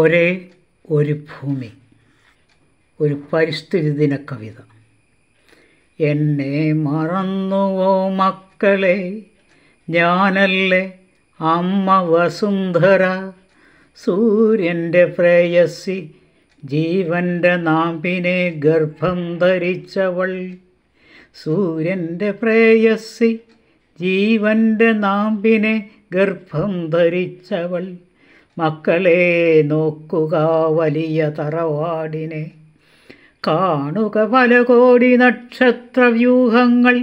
ഒരേ ഒരു ഭൂമി ഒരു പരിസ്ഥിതി ദിന കവിത എന്നെ മറന്നുവോ മക്കളെ ഞാനല്ലേ അമ്മ വസുന്ധര സൂര്യൻ്റെ പ്രേയസി ജീവൻ്റെ നാമ്പിനെ ഗർഭം ധരിച്ചവൾ സൂര്യൻ്റെ പ്രേയസി ജീവൻ്റെ നാമ്പിനെ ഗർഭം ധരിച്ചവൾ മക്കളെ നോക്കുക വലിയ തറവാടിനെ കാണുക പല കോടി നക്ഷത്രവ്യൂഹങ്ങൾ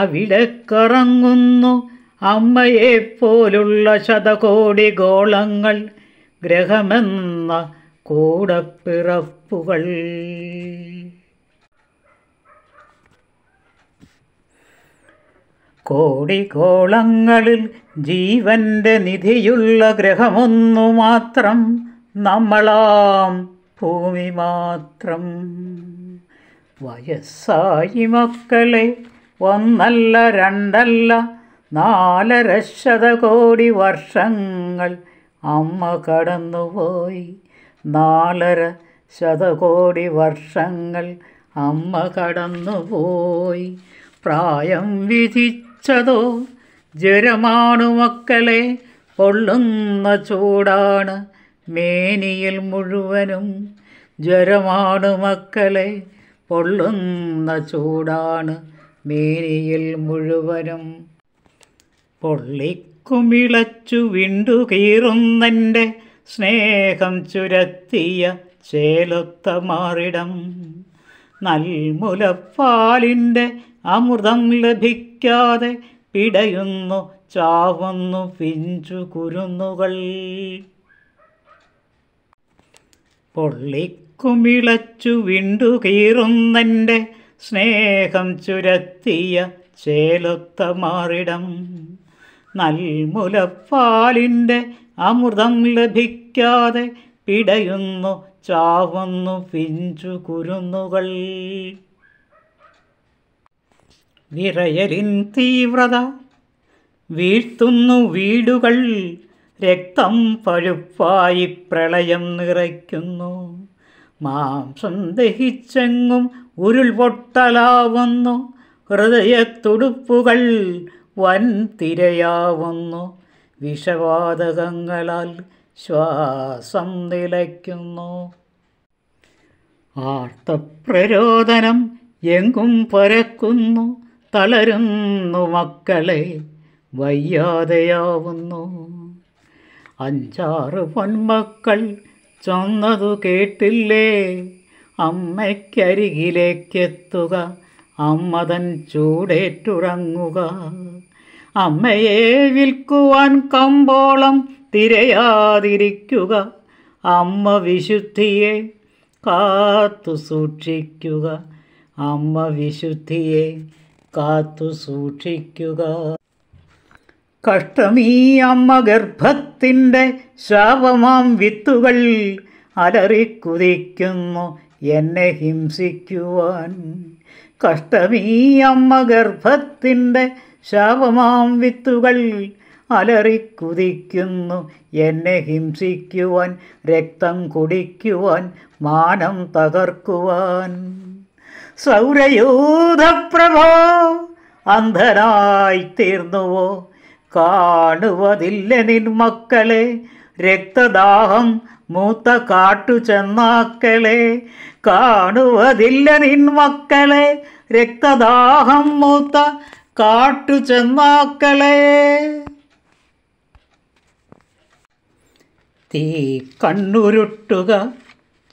അവിടെ കറങ്ങുന്നു അമ്മയെപ്പോലുള്ള ശതകോടി ഗോളങ്ങൾ ഗ്രഹമെന്ന കൂടപ്പിറപ്പുകൾ കോടികോളങ്ങളിൽ ജീവൻ്റെ നിധിയുള്ള ഗ്രഹമൊന്നു മാത്രം നമ്മളാം ഭൂമി മാത്രം വയസ്സായി മക്കളെ ഒന്നല്ല രണ്ടല്ല നാലര ശതകോടി വർഷങ്ങൾ അമ്മ കടന്നുപോയി നാലര ശതകോടി വർഷങ്ങൾ അമ്മ കടന്നുപോയി പ്രായം വിധിച്ചു പച്ചതോ ജരമാണു മക്കളെ പൊള്ളുന്ന ചൂടാണ് മേനിയിൽ മുഴുവനും ജ്വരമാണു മക്കളെ പൊള്ളുന്ന ചൂടാണ് മേനിയിൽ മുഴുവനും പൊള്ളിക്കുമിളച്ചു വിണ്ടുകീറുന്നെൻ്റെ സ്നേഹം ചുരത്തിയ ചേലൊത്ത മാറിടം നൽമുലപ്പാലിൻ്റെ അമൃതം ലഭിക്കാതെ പിടയുന്നു ചാവുന്നു പിഞ്ചു കുരുന്നുകൾ പൊള്ളിക്കുമിളച്ചു വിണ്ടുകീറുന്നെൻ്റെ സ്നേഹം ചുരത്തിയ ചേലൊത്ത മാറിടം നൽമുലപ്പാലിൻ്റെ അമൃതം ലഭിക്കാതെ പിടയുന്നു ചാവുന്നു പിഞ്ചു കുരുന്നുകൾ വിറയലിൻ തീവ്രത വീഴ്ത്തുന്നു വീടുകൾ രക്തം പഴുപ്പായി പ്രളയം നിറയ്ക്കുന്നു മാംസം ദഹിച്ചെങ്ങും ഉരുൾപൊട്ടലാവുന്നു ഹൃദയത്തുടുപ്പുകൾ വൻതിരയാവുന്നു വിഷവാതകങ്ങളാൽ ശ്വാസം നിലയ്ക്കുന്നു ആർത്തപ്രരോദനം എങ്ങും പരക്കുന്നു തളരുന്നു മക്കളെ വയ്യാതെയാവുന്നു അഞ്ചാറ് പൊന്മക്കൾ ചെന്നതു കേട്ടില്ലേ അമ്മയ്ക്കരികിലേക്കെത്തുക അമ്മതൻ ചൂടേറ്റുറങ്ങുക അമ്മയെ വിൽക്കുവാൻ കമ്പോളം തിരയാതിരിക്കുക അമ്മ വിശുദ്ധിയെ കാത്തു സൂക്ഷിക്കുക അമ്മ വിശുദ്ധിയെ കാത്തു സൂക്ഷിക്കുക കഷ്ടമീ അമ്മ ഗർഭത്തിൻ്റെ ശാപമാം വിത്തുകൾ അലറിക്കുതിക്കുന്നു എന്നെ ഹിംസിക്കുവാൻ കഷ്ടമീ അമ്മ ഗർഭത്തിൻ്റെ ശാപമാം വിത്തുകൾ അലറിക്കുതിക്കുന്നു എന്നെ ഹിംസിക്കുവാൻ രക്തം കുടിക്കുവാൻ മാനം തകർക്കുവാൻ സൗരയൂഥപ്രഭോ അന്ധനായി തീർന്നുവോ കാണുവതില്ല നിൻ മക്കളെ രക്തദാഹം മൂത്ത കാട്ടു ചെന്നാക്കളെ കാണുവതില്ല നിൻ മക്കളെ രക്തദാഹം മൂത്ത കാട്ടു ചെന്നാക്കളെ തീ കണ്ണുരുട്ടുക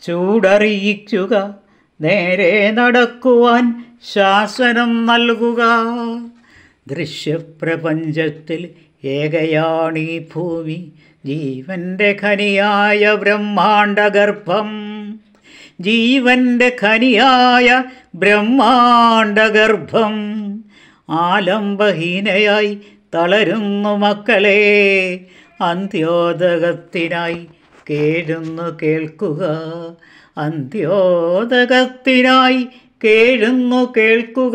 ചൂടറിയിക്കുക നേരെ നടക്കുവാൻ ശാസനം നൽകുക ദൃശ്യപ്രപഞ്ചത്തിൽ ഏകയാണീ ഭൂമി ജീവൻ്റെ ഖനിയായ ബ്രഹ്മാണ്ടഗർഭം ജീവൻ്റെ ഖനിയായ ബ്രഹ്മാണ്ടഗർഭം ആലംബഹീനയായി തളരുന്നു മക്കളെ അന്ത്യോദകത്തിനായി കേഴുന്നു കേൾക്കുക അന്ത്യോദകത്തിനായി കേഴുന്നു കേൾക്കുക